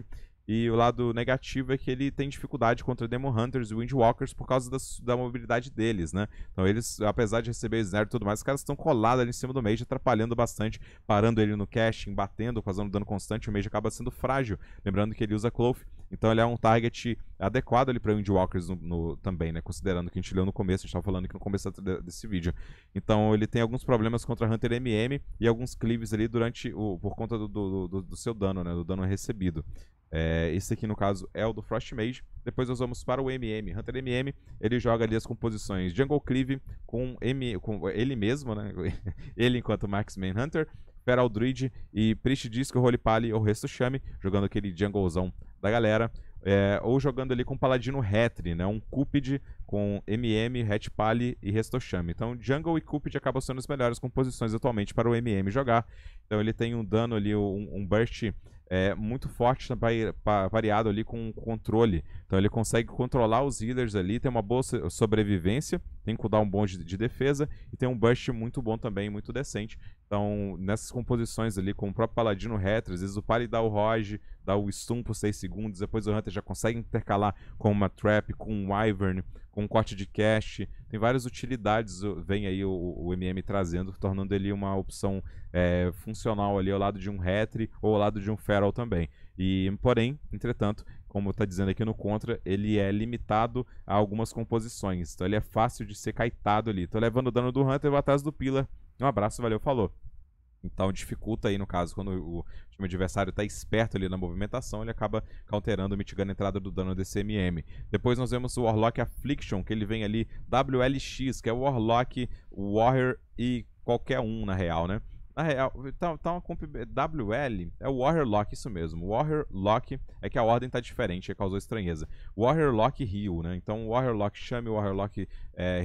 E o lado negativo é que ele tem dificuldade contra Demon Hunters e Windwalkers por causa da, da mobilidade deles, né? Então eles, apesar de receber zero e tudo mais, os caras estão colados ali em cima do Mage, atrapalhando bastante, parando ele no casting, batendo, fazendo dano constante, o Mage acaba sendo frágil. Lembrando que ele usa Cloth, então ele é um target adequado ali para Windwalkers no, no, também, né? Considerando que a gente leu no começo, a gente estava falando aqui no começo desse vídeo. Então ele tem alguns problemas contra Hunter MM e alguns cleaves ali durante o, por conta do, do, do, do seu dano, né? Do dano recebido. É, esse aqui, no caso, é o do Frostmage. Depois nós vamos para o MM. Hunter MM, ele joga ali as composições Jungle Cleave com, M, com ele mesmo, né? ele enquanto Marksman Hunter, Feral Druid e Priest Disco, Holy Pally ou Resto Chame, jogando aquele junglezão da galera. É, ou jogando ali com Paladino Retri, né? Um Cupid com MM, Pally e resto chame. Então, Jungle e Cupid acabam sendo as melhores composições atualmente para o MM jogar. Então, ele tem um dano ali, um, um burst é, muito forte tá variado ali com o controle. Então ele consegue controlar os healers ali, tem uma boa sobrevivência, tem que dar um bom de, de, defesa e tem um burst muito bom também, muito decente. Então, nessas composições ali, com o próprio Paladino Retro, às vezes o Pali dá o Roge, dá o Stun por 6 segundos, depois o Hunter já consegue intercalar com uma Trap, com um Wyvern, com um corte de cache. Tem várias utilidades, vem aí o, o MM trazendo, tornando ele uma opção é, funcional ali ao lado de um Retri ou ao lado de um Feral também. E, porém, entretanto, como está dizendo aqui no Contra, ele é limitado a algumas composições. Então ele é fácil de ser caitado ali. Tô levando o dano do Hunter, e vou atrás do Pillar um abraço, valeu, falou. Então dificulta aí, no caso, quando o time adversário está esperto ali na movimentação, ele acaba counterando, mitigando a entrada do dano desse MM. Depois nós vemos o Warlock Affliction, que ele vem ali WLX, que é o Warlock, Warrior e qualquer um na real, né? Na real, tá, tá uma comp... WL é o Warrior Lock, isso mesmo. Warrior Lock é que a ordem tá diferente, é causou estranheza. Warrior Lock Heal, né? Então Warrior Lock Chame, Warrior Lock é,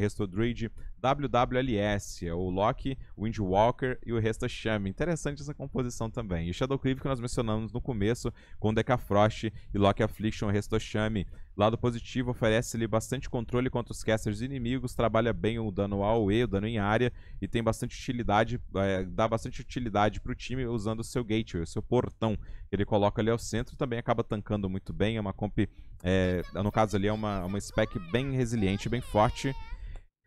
WWLS, é o Loki, Windwalker e o Resta é Chame. Interessante essa composição também. E o Cleave que nós mencionamos no começo com Decafrost e Loki Affliction Resta é Chame. Lado positivo, oferece-lhe bastante controle contra os casters inimigos, trabalha bem o dano AoE, o dano em área, e tem bastante utilidade, é, dá bastante utilidade para o time usando o seu gateway, o seu portão, ele coloca ali ao centro, também acaba tancando muito bem, é uma comp, é, no caso ali é uma, uma spec bem resiliente, bem forte,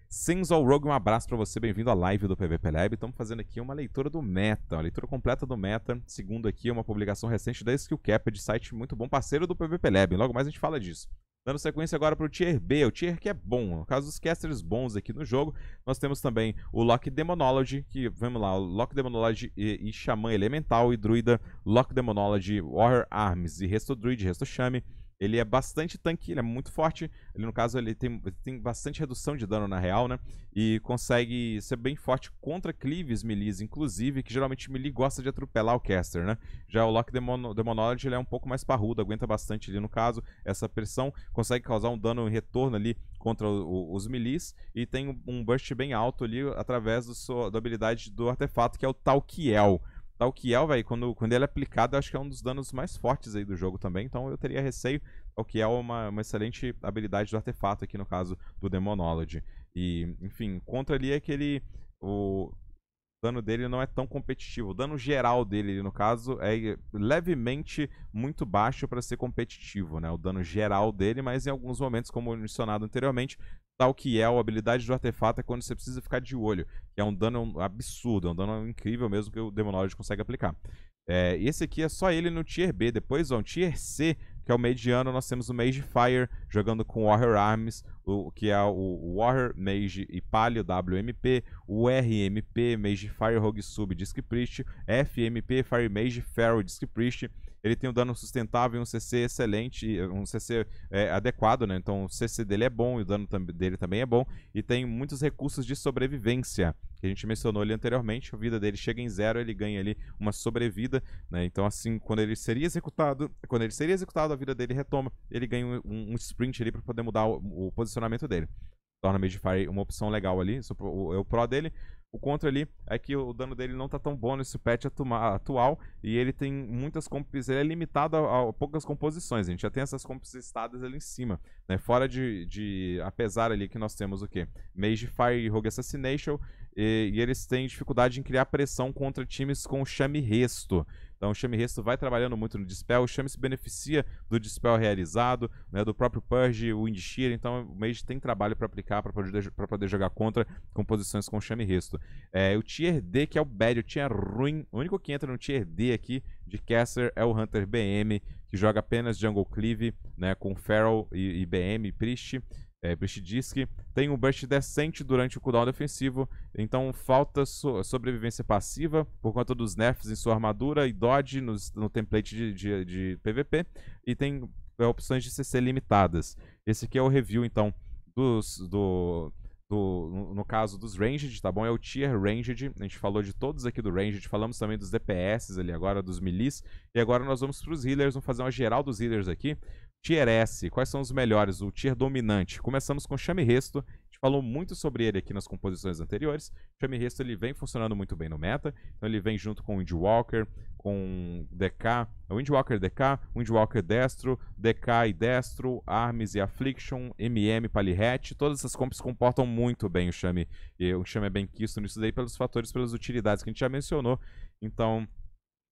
Senzol Rogue, um abraço para você, bem-vindo à live do PVP Lab. Estamos fazendo aqui uma leitura do Meta, uma leitura completa do Meta, segundo aqui uma publicação recente da Cap, de site muito bom, parceiro do PVP Lab. Logo mais a gente fala disso. Dando sequência agora para o Tier B, o Tier que é bom. No caso dos casters bons aqui no jogo, nós temos também o Lock Demonology, que, vamos lá, o Lock Demonology e, e Xamã Elemental, e Druida, Lock Demonology, Warrior Arms e Resto Druid, Resto Chame. Ele é bastante tanque, ele é muito forte. Ele, no caso, ele tem, tem bastante redução de dano na real, né? E consegue ser bem forte contra cleaves melees, inclusive, que geralmente melee gosta de atropelar o caster, né? Já o Lock Demon Demonology, ele é um pouco mais parrudo, aguenta bastante ali, no caso, essa pressão. Consegue causar um dano em retorno ali contra o, os melees e tem um burst bem alto ali através do sua, da habilidade do artefato, que é o Talkiel. Tal é, velho, quando, quando ele é aplicado, acho que é um dos danos mais fortes aí do jogo também. Então eu teria receio. Tal é uma, uma excelente habilidade do artefato aqui no caso do Demonology. E, enfim, contra ali é que ele. O dano dele não é tão competitivo. O dano geral dele, no caso, é levemente muito baixo para ser competitivo, né? O dano geral dele, mas em alguns momentos, como mencionado anteriormente, tal que é a habilidade do artefato é quando você precisa ficar de olho. Que é um dano absurdo, é um dano incrível mesmo que o Demonology consegue aplicar. É, esse aqui é só ele no Tier B. Depois, ó, no Tier C, que é o mediano, nós temos o Mage Fire jogando com Warrior Arms, o, que é o Warrior, Mage e Palio, WMP, o RMP, Mage Fire, Rogue Sub, Disc Priest, FMP, Fire Mage, Feral, Disc Priest, ele tem um dano sustentável e um CC excelente, um CC é, adequado, né? Então o CC dele é bom e o dano dele também é bom. E tem muitos recursos de sobrevivência, que a gente mencionou ali anteriormente. A vida dele chega em zero, ele ganha ali uma sobrevida, né? Então assim, quando ele seria executado, quando ele seria executado, a vida dele retoma. Ele ganha um, um sprint ali para poder mudar o, o posicionamento dele torna Midfire uma opção legal ali. é o, o, pro dele o contra ali é que o dano dele não tá tão bom nesse patch atual e ele tem muitas comps, ele é limitado a, a poucas composições, a gente já tem essas comps listadas ali em cima, né? Fora de, de apesar ali que nós temos o quê? Mage Fire e Rogue Assassination e, e, eles têm dificuldade em criar pressão contra times com chame resto. Então o Chame Resto vai trabalhando muito no Dispel, o Chame se beneficia do Dispel realizado, né, do próprio Purge, o Wind então o Mage tem trabalho para aplicar, para poder, poder jogar contra composições com o Chame Resto. É, o Tier D, que é o bad, o Tier é ruim, o único que entra no Tier D aqui de Caster é o Hunter BM, que joga apenas Jungle Cleave, né, com Feral e, e BM, Priest, é, Pichidiski tem um burst decente durante o cooldown defensivo, então falta so sobrevivência passiva por conta dos nerfs em sua armadura e dodge no template de, de, de, PVP, e tem é, opções de CC limitadas. Esse aqui é o review, então, dos, do, do, no caso dos ranged, tá bom? É o tier ranged, a gente falou de todos aqui do ranged, falamos também dos DPS ali agora, dos milis, e agora nós vamos para os healers, vamos fazer uma geral dos healers aqui. Tier S, quais são os melhores? O tier dominante. Começamos com Chame Resto. A gente falou muito sobre ele aqui nas composições anteriores. Chame Resto ele vem funcionando muito bem no meta. Então ele vem junto com o Windwalker, com DK, Windwalker DK, Windwalker Destro, DK e Destro, Arms e Affliction, MM, Palihat. Todas essas comps comportam muito bem o Chame. E o Chame é bem quisto nisso daí pelos fatores, pelas utilidades que a gente já mencionou. Então,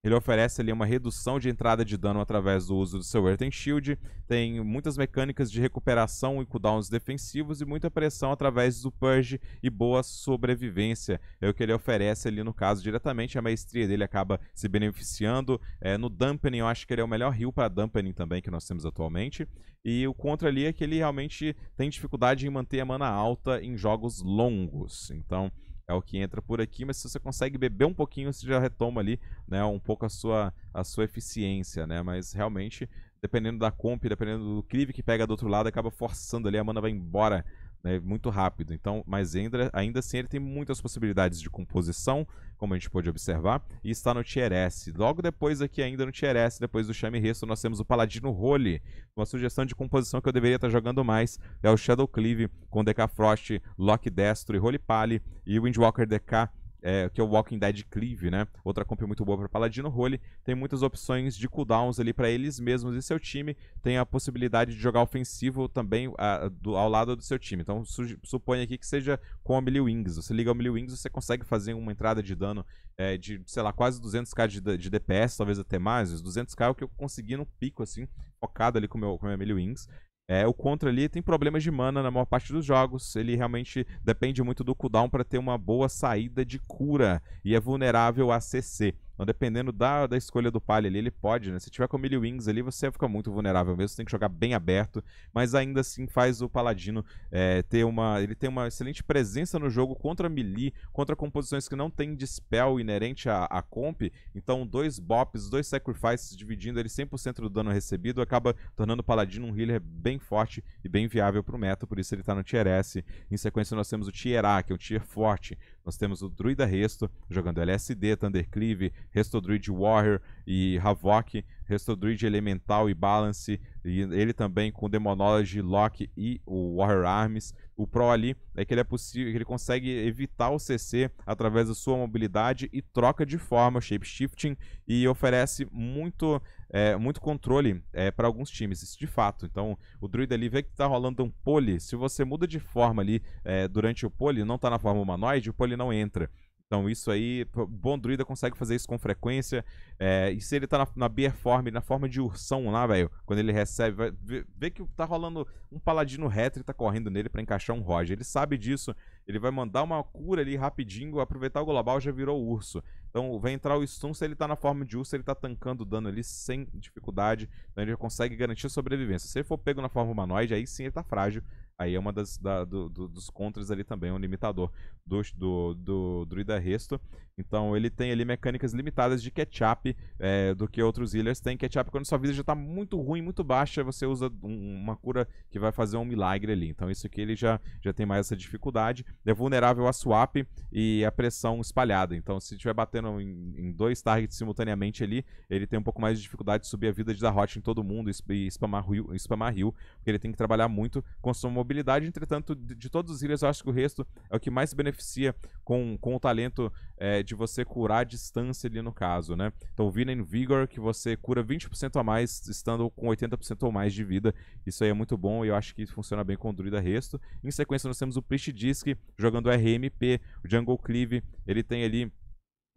ele oferece ali uma redução de entrada de dano através do uso do seu Earth Shield, tem muitas mecânicas de recuperação e cooldowns defensivos e muita pressão através do Purge e boa sobrevivência. É o que ele oferece ali no caso diretamente, a maestria dele acaba se beneficiando. É, no Dampening eu acho que ele é o melhor heal para Dampening também que nós temos atualmente. E o contra ali é que ele realmente tem dificuldade em manter a mana alta em jogos longos. Então, é o que entra por aqui, mas se você consegue beber um pouquinho, você já retoma ali, né, um pouco a sua, a sua eficiência, né, mas realmente, dependendo da comp, dependendo do crive que pega do outro lado, acaba forçando ali, a mana vai embora né, muito rápido. Então, mas ainda, ainda assim ele tem muitas possibilidades de composição, como a gente pode observar, e está no Tier S. Logo depois aqui ainda no Tier S, depois do Shami Resto, nós temos o Paladino Role, uma sugestão de composição que eu deveria estar jogando mais, é o Shadow Cleave com decafrost Frost, Lock Destro e Role Pali, e o Windwalker DK é, que é o Walking Dead Cleave, né? Outra comp muito boa para Paladino Role. Tem muitas opções de cooldowns ali para eles mesmos e seu time. Tem a possibilidade de jogar ofensivo também a, do, ao lado do seu time. Então su suponha aqui que seja com a Melee Wings. Você liga a Melee Wings, você consegue fazer uma entrada de dano é, de, sei lá, quase 200k de, de DPS, talvez até mais. Os 200k é o que eu consegui no pico, assim, focado ali com meu, o Melee Wings. É, o Contra ali tem problemas de mana na maior parte dos jogos, ele realmente depende muito do cooldown para ter uma boa saída de cura e é vulnerável a CC. Então, dependendo da, da escolha do palha ali, ele pode, né? Se tiver com Millie Wings ali, você fica muito vulnerável mesmo, você tem que jogar bem aberto, mas ainda assim faz o Paladino é, ter uma. Ele tem uma excelente presença no jogo contra melee, contra composições que não tem dispel inerente à, comp. Então, dois bops, dois sacrifices dividindo ele 100% do dano recebido, acaba tornando o Paladino um healer bem forte e bem viável pro meta, por isso ele tá no Tier S. Em sequência, nós temos o Tier A, que é um tier forte, nós temos o Druida Resto jogando LSD, Thundercleave, Resto Druid Warrior e Havoc Restodruid Elemental e Balance, e ele também com Demonology, Lock e o Warrior Arms. O Pro ali é que ele é possível, ele consegue evitar o CC através da sua mobilidade e troca de forma, shape shifting, e oferece muito, é, muito controle é, para alguns times, isso de fato. Então o Druid ali vê que está rolando um pole, se você muda de forma ali é, durante o pole, não está na forma humanoide, o pole não entra. Então isso aí, bom druida consegue fazer isso com frequência. É, e se ele tá na, na beer form, na forma de ursão lá, velho, quando ele recebe, vai, vê, vê, que tá rolando um paladino retro e tá correndo nele para encaixar um Roger. Ele sabe disso, ele vai mandar uma cura ali rapidinho, aproveitar o global já virou urso. Então vai entrar o stun, se ele tá na forma de urso, ele tá tancando dano ali sem dificuldade. Então ele já consegue garantir a sobrevivência. Se ele for pego na forma humanoide, aí sim ele tá frágil. Aí é uma das da, do, do, dos contras ali também, é um limitador do, do, do druida resto. Então ele tem ali mecânicas limitadas de catch-up é, eh, do que outros healers têm. Catch-up quando sua vida já está muito ruim, muito baixa, você usa um, uma cura que vai fazer um milagre ali. Então isso aqui ele já, já tem mais essa dificuldade. É vulnerável a swap e a pressão espalhada. Então se estiver batendo em, em, dois targets simultaneamente ali, ele tem um pouco mais de dificuldade de subir a vida de dar hot em todo mundo e spamar heal, spamar heal porque ele tem que trabalhar muito com sua mobilidade. Entretanto, de, de todos os healers, eu acho que o resto é o que mais se beneficia com, com o talento é, de você curar a distância ali no caso, né? Então, Vina in Vigor, que você cura 20% a mais, estando com 80% ou mais de vida. Isso aí é muito bom e eu acho que funciona bem com o Druida Resto. Em sequência, nós temos o Priest Disc jogando RMP, o Jungle Cleave, ele tem ali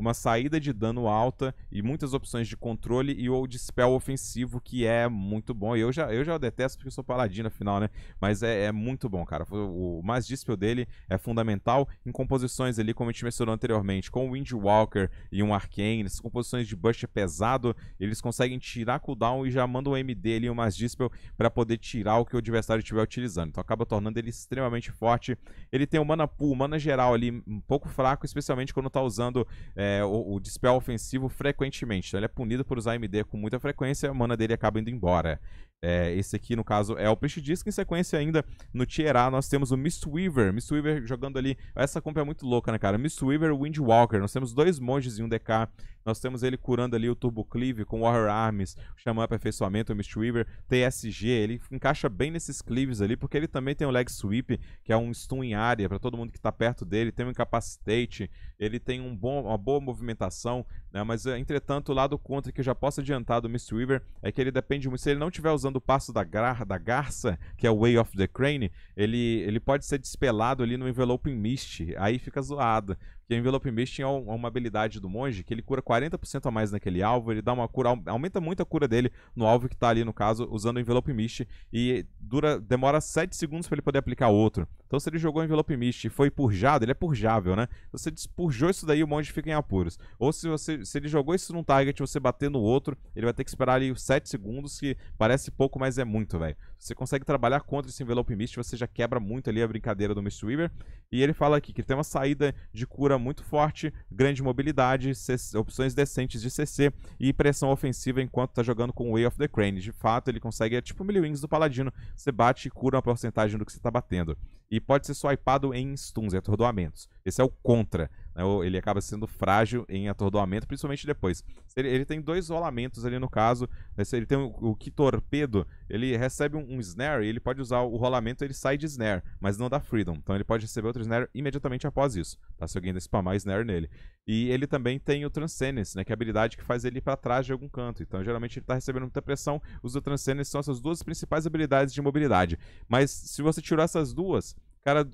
uma saída de dano alta e muitas opções de controle e ou dispel ofensivo, que é muito bom. eu já, eu já detesto porque eu sou paladino, afinal, né? Mas é, é muito bom, cara. O, o mais dispel dele é fundamental em composições ali, como a gente mencionou anteriormente, com o Windwalker e um Arcane. Essas composições de bush pesado, eles conseguem tirar cooldown e já mandam o MD ali, o mais dispel, para poder tirar o que o adversário estiver utilizando. Então acaba tornando ele extremamente forte. Ele tem o mana pool, mana geral ali, um pouco fraco, especialmente quando tá usando... É, é, o, o dispel ofensivo frequentemente. Então ele é punido por usar MD com muita frequência, a mana dele acaba indo embora. É, esse aqui, no caso, é o Prestidisk. Em sequência, ainda no Tier A, nós temos o Mistweaver. Mistweaver jogando ali. Essa compra é muito louca, né, cara? Mistweaver e Windwalker. Nós temos dois monges em um DK nós temos ele curando ali o Turbo Cleave com Warrior Arms, chamando Aperfeiçoamento, o Mistweaver, TSG. Ele encaixa bem nesses cleaves ali, porque ele também tem o Leg Sweep, que é um stun em área para todo mundo que está perto dele. Tem um Incapacitate, ele tem um bom, uma boa movimentação, né? Mas, eh, entretanto, o lado contra que eu já posso adiantar do Mistweaver é que ele depende muito. Se ele não estiver usando o passo da, gar da garça, que é o Way of the Crane, ele, ele pode ser despelado ali no envelope em mist. Aí fica zoado. Que o Envelope Mist tinha uma habilidade do monge que ele cura 40% a mais naquele alvo, ele dá uma cura, aumenta muito a cura dele no alvo que tá ali, no caso, usando o Envelope Mist, e dura, demora 7 segundos para ele poder aplicar outro. Então se ele jogou o Envelope Mist e foi purjado, ele é purjável, né? se você despurjou isso daí, o monge fica em apuros. Ou se você se ele jogou isso num target, você bater no outro, ele vai ter que esperar ali 7 segundos, que parece pouco, mas é muito, velho. Você consegue trabalhar contra esse envelope mist, você já quebra muito ali a brincadeira do Mist Weaver. E ele fala aqui que tem uma saída de cura muito forte, grande mobilidade, opções decentes de CC e pressão ofensiva enquanto tá jogando com o Way of the Crane. De fato, ele consegue, é tipo o wings do Paladino, você bate e cura uma porcentagem do que você tá batendo. E pode ser swipado em stuns, e atordoamentos. Esse é o contra né, ele acaba sendo frágil em atordoamento, principalmente depois. Ele, ele tem dois rolamentos ali no caso, né, ele tem o, que torpedo, ele recebe um, um, snare e ele pode usar o rolamento, ele sai de snare, mas não dá freedom, então ele pode receber outro snare imediatamente após isso, tá? Se alguém ainda spamar snare nele. E ele também tem o transcendence, né, que é a habilidade que faz ele ir pra trás de algum canto, então geralmente ele tá recebendo muita pressão, usa o transcendence, são essas duas principais habilidades de mobilidade. Mas se você tirou essas duas, o cara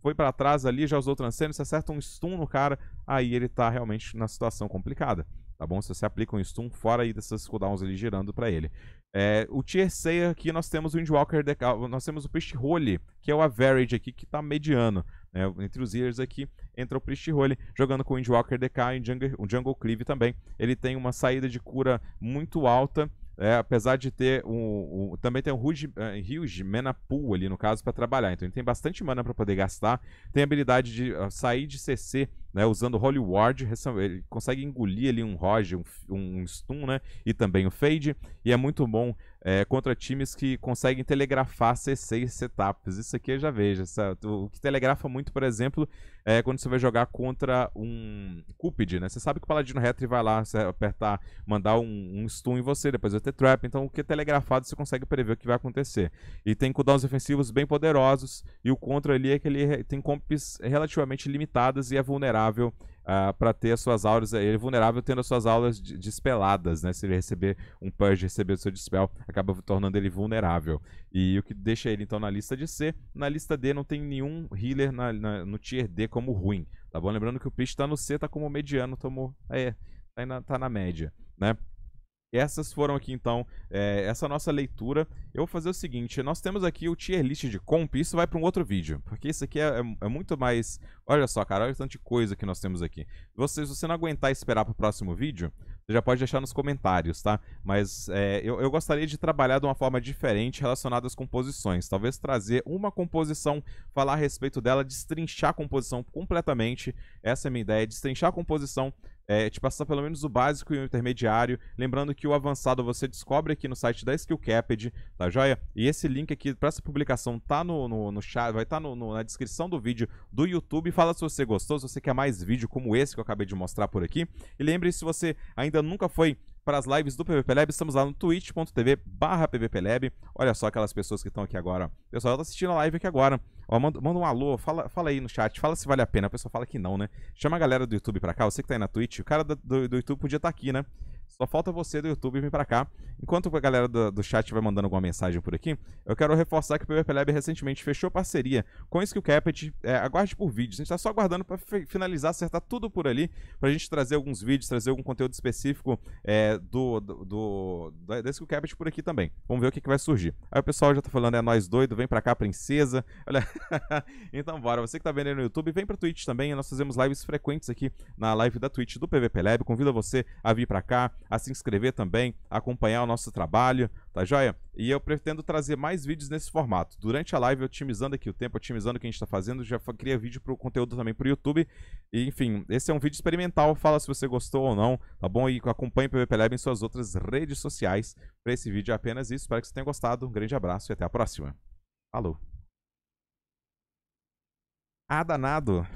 foi para trás ali, já usou transcendence, você acerta um stun no cara, aí ele tá realmente na situação complicada. Tá bom? Se você aplica um stun fora aí dessas cooldowns ali girando para ele. É, o tier 6 aqui nós temos o Windwalker, ah, nós temos o Priest Holy, que é o average aqui, que tá mediano. É, entre os healers aqui, entra o Priest Holy, jogando com o Windwalker DK e Jungle, o Jungle Cleave também. Ele tem uma saída de cura muito alta é, apesar de ter um, um Também tem um Huge, uh, eh, huge Mana Pool ali, no caso, para trabalhar. Então ele tem bastante mana para poder gastar. Tem habilidade de uh, sair de CC né, usando Holy Ward, ele consegue engolir ali um Roger, um, um Stun, né, e também o Fade, e é muito bom é, contra times que conseguem telegrafar C6 setups, isso aqui eu já vejo, o que telegrafa muito, por exemplo, é quando você vai jogar contra um Cupid, né, você sabe que o Paladino Retri vai lá apertar, mandar um, um Stun em você, depois vai ter Trap, então o que é telegrafado você consegue prever o que vai acontecer, e tem cooldowns ofensivos bem poderosos, e o contra ali é que ele tem comps relativamente limitadas e é vulnerável vulnerável uh, ah, para ter as suas aulas é, Ele é vulnerável tendo as suas aulas despeladas, né? Se ele receber um purge, receber o seu dispel, acaba tornando ele vulnerável. E o que deixa ele então na lista de C. Na lista D não tem nenhum healer na, na, no tier D como ruim. Tá bom? Lembrando que o Priest tá no C, tá como mediano, tomou. É, tá na, tá na média, né? Essas foram aqui, então, é, essa nossa leitura. Eu vou fazer o seguinte, nós temos aqui o tier list de comp, isso vai para um outro vídeo, porque isso aqui é, é, é, muito mais... Olha só, cara, olha tanta coisa que nós temos aqui. Você, se você não aguentar esperar para o próximo vídeo, já pode deixar nos comentários, tá? Mas é, eu, eu gostaria de trabalhar de uma forma diferente relacionada às composições. Talvez trazer uma composição, falar a respeito dela, destrinchar a composição completamente. Essa é a minha ideia, destrinchar a composição é, te tipo, passar pelo menos o básico e o intermediário. Lembrando que o avançado você descobre aqui no site da Skillcaped, tá joia? E esse link aqui para essa publicação tá no, no, no chat, vai estar tá no, no, na descrição do vídeo do YouTube. Fala se você gostou, se você quer mais vídeo como esse que eu acabei de mostrar por aqui. E lembre se você ainda nunca foi para as lives do PVP Lab, estamos lá no twitch.tv barra PVPLab. Olha só aquelas pessoas que estão aqui agora. O pessoal tá assistindo a live aqui agora. Ó, manda, manda um alô, fala, fala aí no chat, fala se vale a pena. a pessoa fala que não, né? Chama a galera do YouTube pra cá, você que tá aí na Twitch. O cara do, do YouTube podia estar tá aqui, né? Só falta você do YouTube vir para cá. Enquanto a galera do, do, chat vai mandando alguma mensagem por aqui, eu quero reforçar que o PVP Lab recentemente fechou parceria com o Skill Capit. É, aguarde por vídeos. A gente está só aguardando para finalizar, acertar tudo por ali, para a gente trazer alguns vídeos, trazer algum conteúdo específico é, do, do, do, do Skill Capit por aqui também. Vamos ver o que, que vai surgir. Aí o pessoal já tá falando, é nós doido, vem para cá, princesa. Olha. então bora. Você que tá vendo no YouTube, vem para Twitch também. Nós fazemos lives frequentes aqui na live da Twitch do PVP Lab. Convido você a vir para cá a se inscrever também, acompanhar o nosso trabalho, tá joia? E eu pretendo trazer mais vídeos nesse formato. Durante a live, otimizando aqui o tempo, otimizando o que a gente está fazendo, já cria vídeo para o conteúdo também para o YouTube. E, enfim, esse é um vídeo experimental. Fala se você gostou ou não, tá bom? E acompanhe o PVP Lab em suas outras redes sociais. Para esse vídeo é apenas isso. Espero que você tenha gostado. Um grande abraço e até a próxima. Falou! Ah, danado!